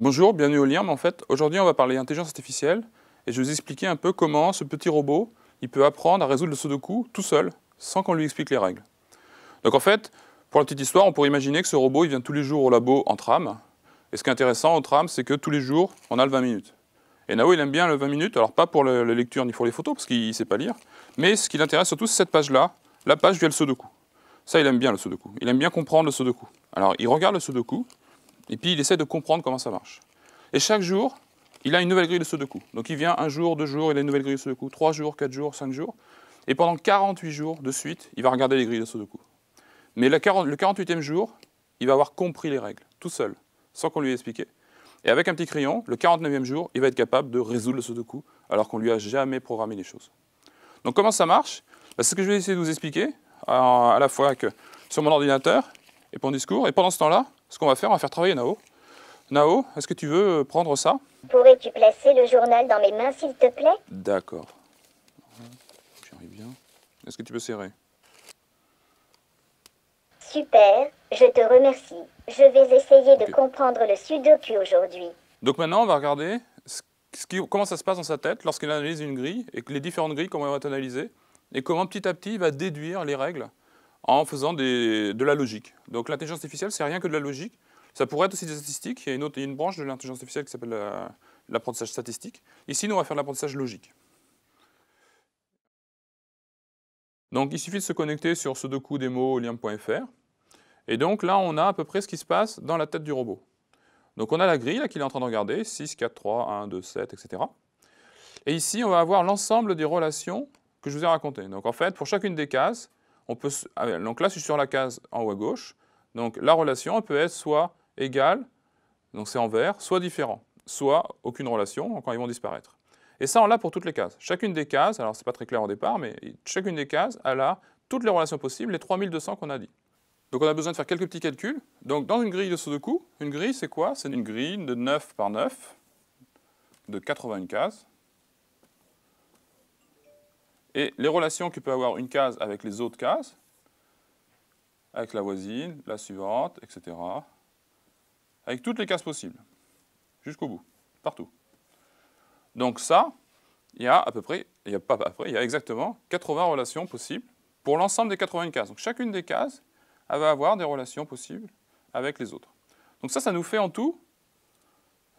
Bonjour, bienvenue au LIRM. En fait, aujourd'hui, on va parler intelligence artificielle et je vais vous expliquer un peu comment ce petit robot, il peut apprendre à résoudre le sudoku tout seul, sans qu'on lui explique les règles. Donc en fait, pour la petite histoire, on pourrait imaginer que ce robot, il vient tous les jours au labo en tram. Et ce qui est intéressant au tram, c'est que tous les jours, on a le 20 minutes. Et Nao, il aime bien le 20 minutes, alors pas pour la lecture ni pour les photos, parce qu'il ne sait pas lire, mais ce qui l'intéresse surtout, c'est cette page-là, la page via le sudoku. Ça, il aime bien le sudoku. Il aime bien comprendre le sudoku. Alors, il regarde le sudoku, et puis il essaie de comprendre comment ça marche. Et chaque jour, il a une nouvelle grille de saut de coup. Donc il vient un jour, deux jours, il a une nouvelle grille de saut de coup, trois jours, quatre jours, cinq jours. Et pendant 48 jours de suite, il va regarder les grilles de saut de coup. Mais le 48e jour, il va avoir compris les règles, tout seul, sans qu'on lui ait expliqué. Et avec un petit crayon, le 49e jour, il va être capable de résoudre le saut de coup, alors qu'on lui a jamais programmé les choses. Donc comment ça marche bah, C'est ce que je vais essayer de vous expliquer, euh, à la fois sur mon ordinateur et pour mon discours. Et pendant ce temps-là, ce qu'on va faire, on va faire travailler Nao. Nao, est-ce que tu veux prendre ça Pourrais-tu placer le journal dans mes mains, s'il te plaît D'accord. bien. Est-ce que tu peux serrer Super, je te remercie. Je vais essayer de comprendre le sudoku aujourd'hui. Donc maintenant, on va regarder ce qui, comment ça se passe dans sa tête lorsqu'il analyse une grille et que les différentes grilles, comment va analyser et comment petit à petit il va déduire les règles en faisant de la logique. Donc l'intelligence artificielle, c'est rien que de la logique. Ça pourrait être aussi des statistiques. Il y a une, autre, une branche de l'intelligence artificielle qui s'appelle l'apprentissage statistique. Ici, nous, on va faire l'apprentissage logique. Donc il suffit de se connecter sur sudoku démo lien.fr. Et donc là, on a à peu près ce qui se passe dans la tête du robot. Donc on a la grille qu'il est en train de regarder, 6, 4, 3, 1, 2, 7, etc. Et ici, on va avoir l'ensemble des relations que je vous ai racontées. Donc en fait, pour chacune des cases, on peut, ah, donc là, je suis sur la case en haut à gauche. Donc la relation peut être soit égale, donc c'est en vert, soit différent, soit aucune relation quand ils vont disparaître. Et ça, on l'a pour toutes les cases. Chacune des cases, alors c'est pas très clair au départ, mais chacune des cases, a a toutes les relations possibles, les 3200 qu'on a dit. Donc on a besoin de faire quelques petits calculs. Donc dans une grille de Sudoku, une grille c'est quoi C'est une grille de 9 par 9, de 81 cases. Et les relations que peut avoir une case avec les autres cases, avec la voisine, la suivante, etc. Avec toutes les cases possibles, jusqu'au bout, partout. Donc ça, il y a à peu près, il y a pas après, il y a exactement 80 relations possibles pour l'ensemble des 80 cases. Donc chacune des cases, va avoir des relations possibles avec les autres. Donc ça, ça nous fait en tout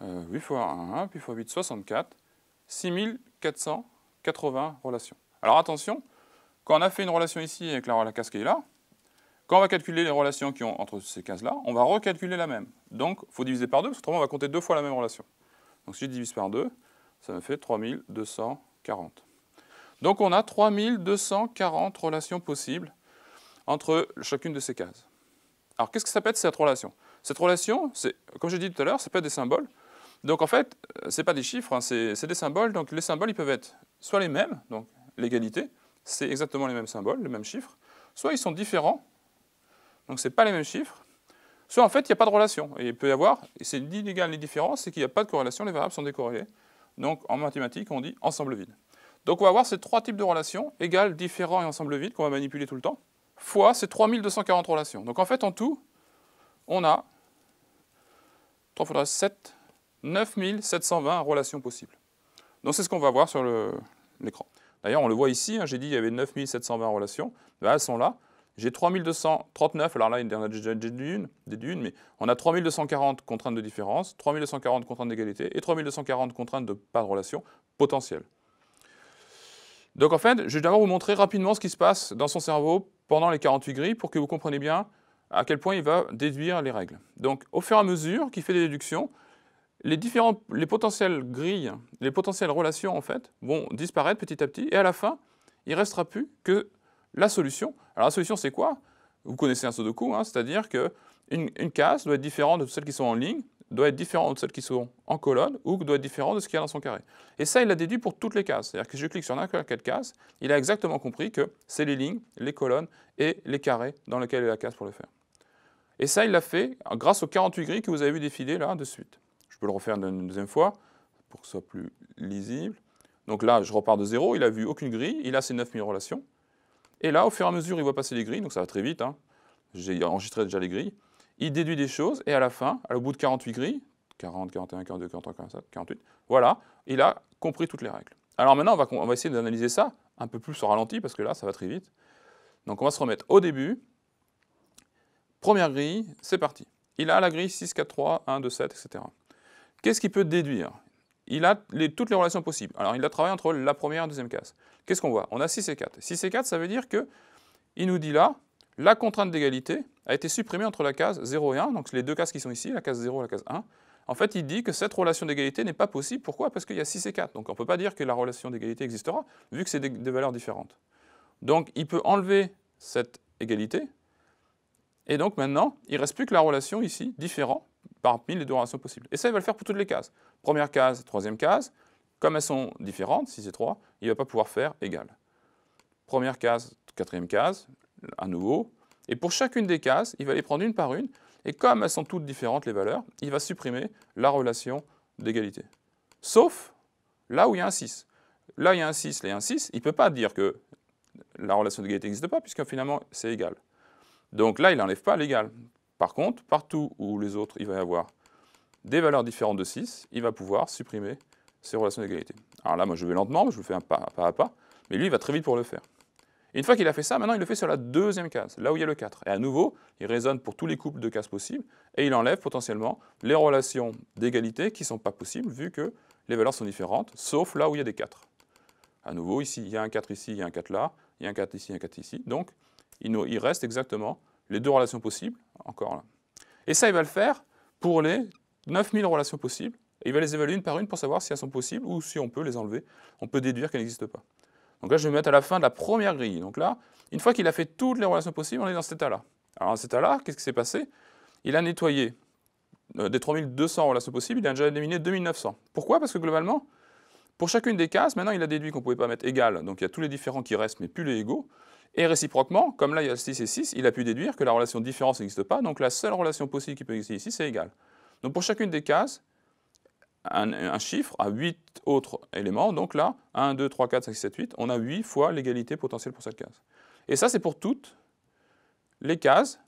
8 euh, fois 1, 8 puis fois 8, 64, 6480 relations. Alors attention, quand on a fait une relation ici avec la, la qui est là, quand on va calculer les relations qui ont entre ces cases-là, on va recalculer la même. Donc, il faut diviser par deux parce on va compter deux fois la même relation. Donc, si je divise par deux, ça me fait 3240. Donc, on a 3240 relations possibles entre chacune de ces cases. Alors, qu'est-ce que ça peut être cette relation Cette relation, comme j'ai dit tout à l'heure, ça peut être des symboles. Donc, en fait, euh, ce n'est pas des chiffres, hein, c'est des symboles. Donc, les symboles, ils peuvent être soit les mêmes, donc l'égalité, c'est exactement les mêmes symboles, les mêmes chiffres, soit ils sont différents, donc ce n'est pas les mêmes chiffres, soit en fait il n'y a pas de relation. Et il peut y avoir, et c'est ni égal, ni différent, c'est qu'il n'y a pas de corrélation, les variables sont décorrélées. Donc en mathématiques, on dit ensemble vide. Donc on va avoir ces trois types de relations, égal, différent et ensemble vide, qu'on va manipuler tout le temps, fois ces 3240 relations. Donc en fait, en tout, on a 7, 9720 relations possibles. Donc c'est ce qu'on va voir sur l'écran. D'ailleurs, on le voit ici, hein, j'ai dit qu'il y avait 9720 relations, elles sont là. J'ai 3239, alors là, il y en a déjà mais on a 3240 contraintes de différence, 3240 contraintes d'égalité et 3240 contraintes de pas de relation potentielle. Donc en fait, je vais d'abord vous montrer rapidement ce qui se passe dans son cerveau pendant les 48 grilles pour que vous compreniez bien à quel point il va déduire les règles. Donc au fur et à mesure qu'il fait des déductions, les, différents, les potentielles grilles, les potentielles relations, en fait, vont disparaître petit à petit. Et à la fin, il ne restera plus que la solution. Alors, la solution, c'est quoi Vous connaissez un Sudoku, hein, c'est-à-dire qu'une une, case doit être différente de celles qui sont en ligne, doit être différente de celles qui sont en colonne, ou doit être différente de ce qu'il y a dans son carré. Et ça, il l'a déduit pour toutes les cases. C'est-à-dire que si je clique sur n'importe quelle case, il a exactement compris que c'est les lignes, les colonnes et les carrés dans lesquels est la case pour le faire. Et ça, il l'a fait grâce aux 48 grilles que vous avez vu défiler là de suite. Je peux le refaire une deuxième fois pour que ce soit plus lisible. Donc là, je repars de zéro, il n'a vu aucune grille, il a ses 9000 relations. Et là, au fur et à mesure, il voit passer les grilles, donc ça va très vite. Hein. J'ai enregistré déjà les grilles. Il déduit des choses, et à la fin, au bout de 48 grilles, 40, 41, 42, 43, 47, 48, voilà, il a compris toutes les règles. Alors maintenant, on va, on va essayer d'analyser ça un peu plus au ralenti, parce que là, ça va très vite. Donc on va se remettre au début. Première grille, c'est parti. Il a la grille 6, 4, 3, 1, 2, 7, etc. Qu'est-ce qu'il peut déduire Il a toutes les relations possibles. Alors, il a travaillé entre la première et la deuxième case. Qu'est-ce qu'on voit On a 6 et 4. 6 et 4, ça veut dire qu'il nous dit là, la contrainte d'égalité a été supprimée entre la case 0 et 1, donc les deux cases qui sont ici, la case 0 et la case 1. En fait, il dit que cette relation d'égalité n'est pas possible. Pourquoi Parce qu'il y a 6 et 4. Donc on ne peut pas dire que la relation d'égalité existera, vu que c'est des, valeurs différentes. Donc il peut enlever cette égalité. Et donc maintenant, il ne reste plus que la relation ici, différent, parmi les deux relations possibles. Et ça, il va le faire pour toutes les cases. Première case, troisième case. Comme elles sont différentes, 6 et 3, il ne va pas pouvoir faire égal. Première case, quatrième case, à nouveau. Et pour chacune des cases, il va les prendre une par une. Et comme elles sont toutes différentes, les valeurs, il va supprimer la relation d'égalité. Sauf là où il y a un 6. Là, il y a un 6, là, il y a un 6. Il ne peut pas dire que la relation d'égalité n'existe pas, puisque finalement, c'est égal. Donc là, il n'enlève pas l'égal. Par contre, partout où les autres, il va y avoir des valeurs différentes de 6, il va pouvoir supprimer ces relations d'égalité. Alors là, moi, je vais lentement, je le fais un pas, pas à pas, mais lui, il va très vite pour le faire. une fois qu'il a fait ça, maintenant, il le fait sur la deuxième case, là où il y a le 4. Et à nouveau, il résonne pour tous les couples de cases possibles, et il enlève potentiellement les relations d'égalité qui ne sont pas possibles, vu que les valeurs sont différentes, sauf là où il y a des 4. À nouveau, ici, il y a un 4 ici, il y a un 4 là, il y a un 4 ici, un 4 ici. Donc, il, reste exactement les deux relations possibles, encore là. Et ça, il va le faire pour les 9000 relations possibles, et il va les évaluer une par une pour savoir si elles sont possibles ou si on peut les enlever, on peut déduire qu'elles n'existent pas. Donc là, je vais me mettre à la fin de la première grille. Donc là, une fois qu'il a fait toutes les relations possibles, on est dans cet état-là. Alors cet état-là, qu'est-ce qui s'est passé Il a nettoyé euh, des 3200 relations possibles, il a déjà éliminé 2900. Pourquoi Parce que globalement, pour chacune des cases, maintenant il a déduit qu'on ne pouvait pas mettre égal, donc il y a tous les différents qui restent, mais plus les égaux. Et réciproquement, comme là il y a 6 et 6, il a pu déduire que la relation de différence n'existe pas, donc la seule relation possible qui peut exister ici, c'est égal. Donc pour chacune des cases, un, chiffre a 8 autres éléments, donc là, 1, 2, 3, 4, 5, 6, 7, 8, on a 8 fois l'égalité potentielle pour cette case. Et ça, c'est pour toutes les cases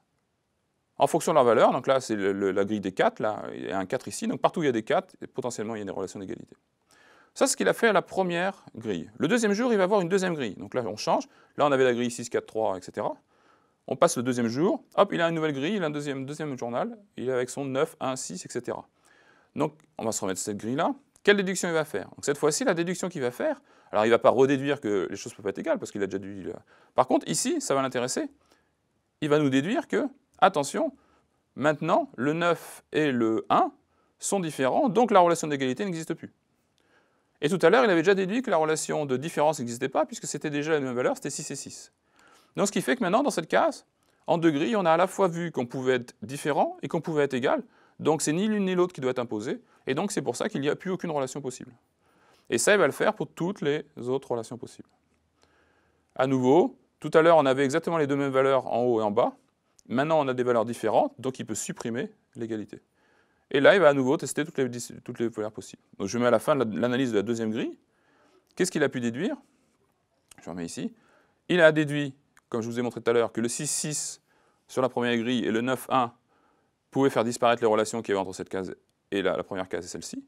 en fonction de leur valeur. Donc là, c'est la grille des 4, là, il y a un 4 ici, donc partout où il y a des 4, potentiellement il y a des relations d'égalité. Ça, c'est ce qu'il a fait à la première grille. Le deuxième jour, il va avoir une deuxième grille. Donc là, on change. Là, on avait la grille 6, 4, 3, etc. On passe le deuxième jour. Hop, il a une nouvelle grille, il a un deuxième, deuxième journal. Il est avec son 9, 1, 6, etc. Donc, on va se remettre cette grille-là. Quelle déduction il va faire Donc cette fois-ci, la déduction qu'il va faire, alors il ne va pas redéduire que les choses peuvent être égales, parce qu'il a déjà dû... Par contre, ici, ça va l'intéresser. Il va nous déduire que, attention, maintenant, le 9 et le 1 sont différents, donc la relation d'égalité n'existe plus. Et tout à l'heure, il avait déjà déduit que la relation de différence n'existait pas, puisque c'était déjà la même valeur, c'était 6 et 6. Donc ce qui fait que maintenant, dans cette case, en degré, on a à la fois vu qu'on pouvait être différent et qu'on pouvait être égal, donc c'est ni l'une ni l'autre qui doit être imposée, et donc c'est pour ça qu'il n'y a plus aucune relation possible. Et ça, il va le faire pour toutes les autres relations possibles. À nouveau, tout à l'heure, on avait exactement les deux mêmes valeurs en haut et en bas. Maintenant, on a des valeurs différentes, donc il peut supprimer l'égalité. Et là, il va à nouveau tester toutes les, toutes les polaires possibles. Donc je mets à la fin l'analyse de la deuxième grille. Qu'est-ce qu'il a pu déduire Je remets ici. Il a déduit, comme je vous ai montré tout à l'heure, que le 6,6 sur la première grille et le 9 1 pouvaient faire disparaître les relations qu'il y avait entre cette case et la, première case et celle-ci.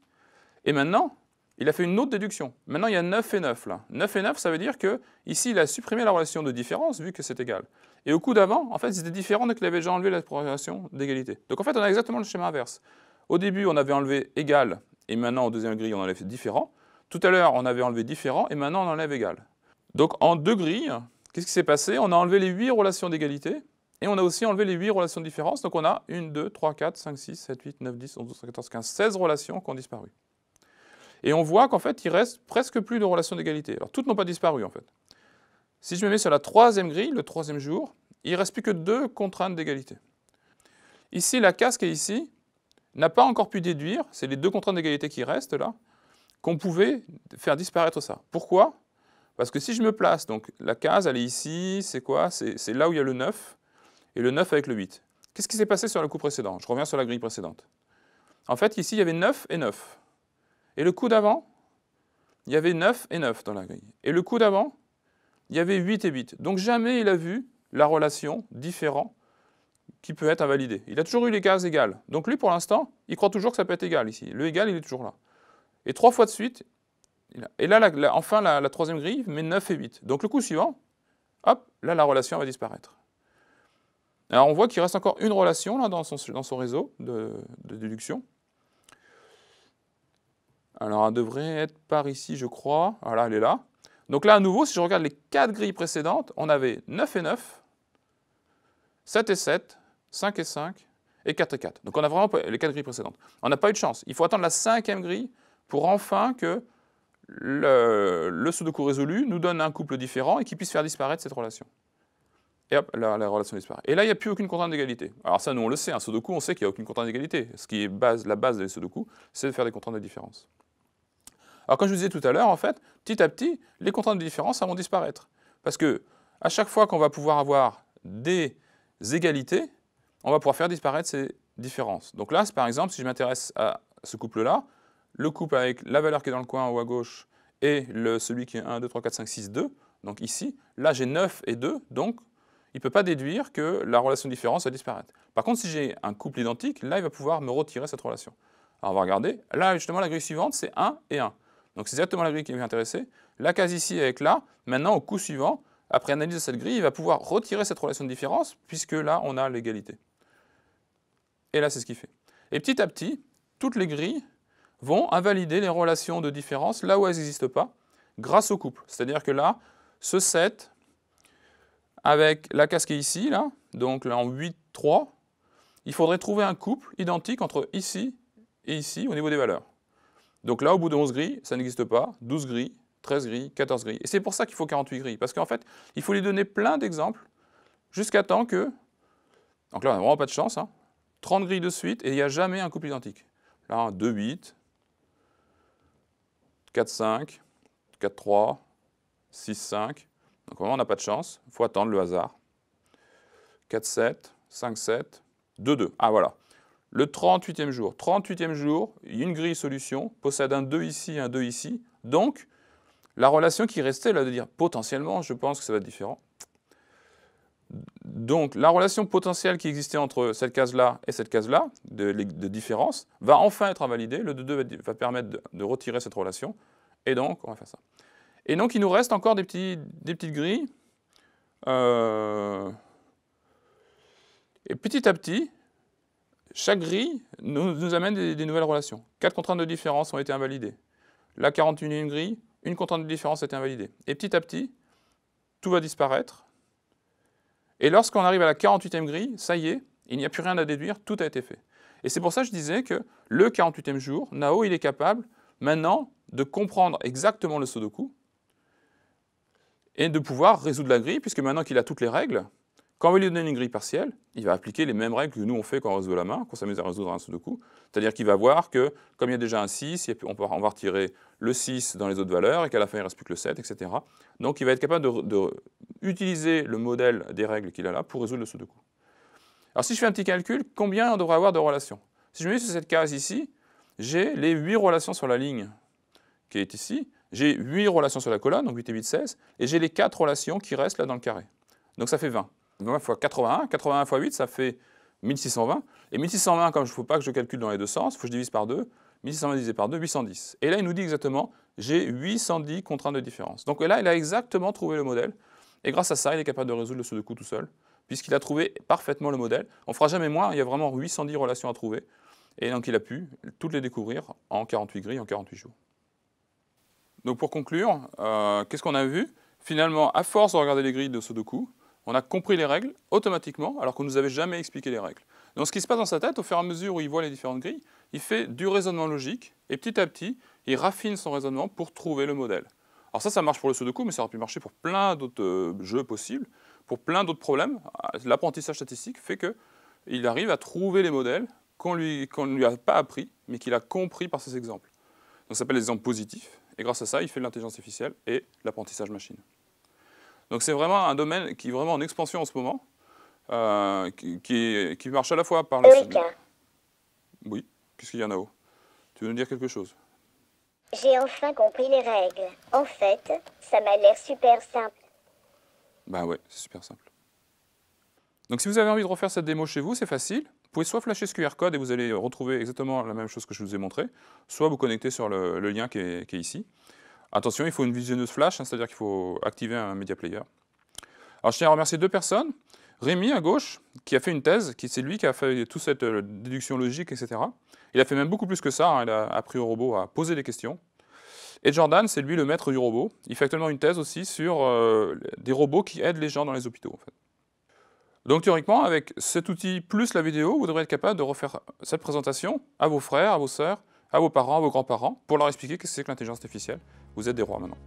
Et maintenant, il a fait une autre déduction. Maintenant, il y a 9 et 9 là. 9 et 9, ça veut dire que ici, il a supprimé la relation de différence vu que c'est égal. Et au coup d'avant, en fait, c'était différent donc qu'il avait déjà enlevé la relation d'égalité. Donc en fait, on a exactement le schéma inverse. Au début, on avait enlevé égal, et maintenant, au deuxième grille, on enlève différent. Tout à l'heure, on avait enlevé différent, et maintenant, on enlève égal. Donc, en deux grilles, qu'est-ce qui s'est passé On a enlevé les huit relations d'égalité, et on a aussi enlevé les huit relations de différence. Donc on a 1, 2, 3, 4, 5, 6, 7, 8, 9, 10, 11, 12, 13, 14, 15, 16 relations qui ont disparu. Et on voit qu'en fait, il reste presque plus de relations d'égalité. Alors toutes n'ont pas disparu en fait. Si je me mets sur la troisième grille, le troisième jour, il ne reste plus que deux contraintes d'égalité. Ici, la casque est ici, n'a pas encore pu déduire, c'est les deux contraintes d'égalité qui restent là, qu'on pouvait faire disparaître ça. Pourquoi Parce que si je me place, donc la case, elle est ici, c'est quoi C'est là où il y a le 9, et le 9 avec le 8. Qu'est-ce qui s'est passé sur le coup précédent Je reviens sur la grille précédente. En fait, ici, il y avait 9 et 9. Et le coup d'avant, il y avait 9 et 9 dans la grille. Et le coup d'avant, il y avait 8 et 8. Donc jamais il a vu la relation différent qui peut être invalidé. Il a toujours eu les cases égales. Donc lui, pour l'instant, il croit toujours que ça peut être égal ici. Le égal, il est toujours là. Et trois fois de suite, et là, enfin, la, troisième grille met 9 et 8. Donc le coup suivant, hop, là, la relation va disparaître. Alors on voit qu'il reste encore une relation dans, son, réseau de, déduction. Alors elle devrait être par ici, je crois. Voilà, ah, elle est là. Donc là, à nouveau, si je regarde les quatre grilles précédentes, on avait 9 et 9, 7 et 7, 5 et 5, et 4 et 4. Donc on a vraiment les 4 grilles précédentes. On n'a pas eu de chance. Il faut attendre la cinquième grille pour enfin que le, le sudoku résolu nous donne un couple différent et qui puisse faire disparaître cette relation. Et hop, la, relation disparaît. Et là, il n'y a plus aucune contrainte d'égalité. Alors ça, nous, on le sait. Un hein. sudoku, on sait qu'il n'y a aucune contrainte d'égalité. Ce qui est la base des sudoku, c'est de faire des contraintes de différence. Alors comme je vous disais tout à l'heure, en fait, petit à petit, les contraintes de différence, vont disparaître. Parce que à chaque fois qu'on va pouvoir avoir des égalités, on va pouvoir faire disparaître ces différences. Donc là, par exemple, si je m'intéresse à ce couple-là, le couple avec la valeur qui est dans le coin en haut à gauche et celui qui est 1, 2, 3, 4, 5, 6, 2, donc ici, là j'ai 9 et 2, donc il ne peut pas déduire que la relation de différence va disparaître. Par contre, si j'ai un couple identique, là il va pouvoir me retirer cette relation. Alors on va regarder, là justement la grille suivante c'est 1 et 1. Donc c'est exactement la grille qui m'intéressait. La case ici avec là, maintenant au coup suivant, après analyse de cette grille, il va pouvoir retirer cette relation de différence, puisque là, on a l'égalité. Et là, c'est ce qu'il fait. Et petit à petit, toutes les grilles vont invalider les relations de différence là où elles n'existent pas, grâce au couple. C'est-à-dire que là, ce 7, avec la case est ici, là, donc là en 8, 3, il faudrait trouver un couple identique entre ici et ici au niveau des valeurs. Donc là, au bout de 11 grilles, ça n'existe pas. 12 grilles, 13 grilles, 14 grilles. Et c'est pour ça qu'il faut 48 grilles, parce qu'en fait, il faut lui donner plein d'exemples jusqu'à temps que, donc là on n'a vraiment pas de chance, hein, 30 grilles de suite et il n'y a jamais un couple identique. Là, 2, 8, 4, 5, 4, 3, 6, 5. Donc vraiment on n'a pas de chance, il faut attendre le hasard. 4, 7, 5, 7, 2, 2. Ah voilà. Le 38e jour. 38e jour, une grille solution possède un 2 ici, un 2 ici. Donc, la relation qui restait, là, de dire potentiellement, je pense que ça va être différent. Donc, la relation potentielle qui existait entre cette case-là et cette case-là, de, différence, va enfin être invalidée. Le 2-2 va, permettre de, retirer cette relation. Et donc, on va faire ça. Et donc, il nous reste encore des, petites grilles. Euh, et petit à petit, chaque grille nous, amène des, des, nouvelles relations. Quatre contraintes de différence ont été invalidées. La 41e grille, une contrainte de différence est invalidée. Et petit à petit, tout va disparaître. Et lorsqu'on arrive à la 48e grille, ça y est, il n'y a plus rien à déduire, tout a été fait. Et c'est pour ça que je disais que le 48e jour, Nao, il est capable maintenant de comprendre exactement le Sudoku et de pouvoir résoudre la grille, puisque maintenant qu'il a toutes les règles, quand on va lui donner une grille partielle, il va appliquer les mêmes règles que nous on fait quand on résout la main, quand qu'on s'amuse à résoudre un Sudoku. C'est-à-dire qu'il va voir que, comme il y a déjà un 6, on va retirer le 6 dans les autres valeurs et qu'à la fin, il ne reste plus que le 7, etc. Donc, il va être capable d'utiliser de, le modèle des règles qu'il a là pour résoudre le Sudoku. Alors, si je fais un petit calcul, combien on devrait avoir de relations Si je me mets sur cette case ici, j'ai les 8 relations sur la ligne qui est ici, j'ai 8 relations sur la colonne, donc 8 et 8, 16, et j'ai les 4 relations qui restent là dans le carré. Donc ça fait 20. 20 fois 81, 81 fois 8, ça fait 1620. Et 1620, comme je ne faut pas que je calcule dans les deux sens, il faut que je divise par 2 divisé par 2, 810. Et là, il nous dit exactement, j'ai 810 contraintes de différence. Donc là, il a exactement trouvé le modèle. Et grâce à ça, il est capable de résoudre le sudoku tout seul, puisqu'il a trouvé parfaitement le modèle. On ne fera jamais moins, il y a vraiment 810 relations à trouver. Et donc il a pu toutes les découvrir en 48 grilles, en 48 jours. Donc pour conclure, euh, qu'est-ce qu'on a vu Finalement, à force de regarder les grilles de Sudoku, on a compris les règles automatiquement alors qu'on ne nous avait jamais expliqué les règles. Donc ce qui se passe dans sa tête, au fur et à mesure où il voit les différentes grilles, il fait du raisonnement logique, et petit à petit, il raffine son raisonnement pour trouver le modèle. Alors ça, ça marche pour le Sudoku, mais ça aurait pu marcher pour plein d'autres euh, jeux possibles, pour plein d'autres problèmes. L'apprentissage statistique fait qu'il arrive à trouver les modèles qu'on lui, ne lui a pas appris, mais qu'il a compris par ses exemples. Donc ça s'appelle les exemples positifs, et grâce à ça, il fait l'intelligence artificielle et l'apprentissage machine. Donc c'est vraiment un domaine qui est vraiment en expansion en ce moment, euh, qui, marche à la fois par le... Oui, qu'est-ce qu'il y en a haut Tu veux nous dire quelque chose J'ai enfin compris les règles. En fait, ça m'a l'air super simple. Bah ouais, c'est super simple. Donc si vous avez envie de refaire cette démo chez vous, c'est facile. Vous pouvez soit flasher ce QR code et vous allez retrouver exactement la même chose que je vous ai montré, soit vous connecter sur le, lien qui est, ici. Attention, il faut une visionneuse flash, hein, c'est-à-dire qu'il faut activer un media player. Alors je tiens à remercier deux personnes. Rémi, à gauche, qui a fait une thèse, qui c'est lui qui a fait toute cette euh, déduction logique, etc. Il a fait même beaucoup plus que ça, hein. il a appris au robot à poser des questions. Et Jordan, c'est lui le maître du robot. Il fait actuellement une thèse aussi sur euh, des robots qui aident les gens dans les hôpitaux. Donc théoriquement, avec cet outil plus la vidéo, vous devrez être capable de refaire cette présentation à vos frères, à vos sœurs, à vos parents, à vos grands-parents, pour leur expliquer ce que c'est que l'intelligence artificielle. Vous êtes des rois maintenant.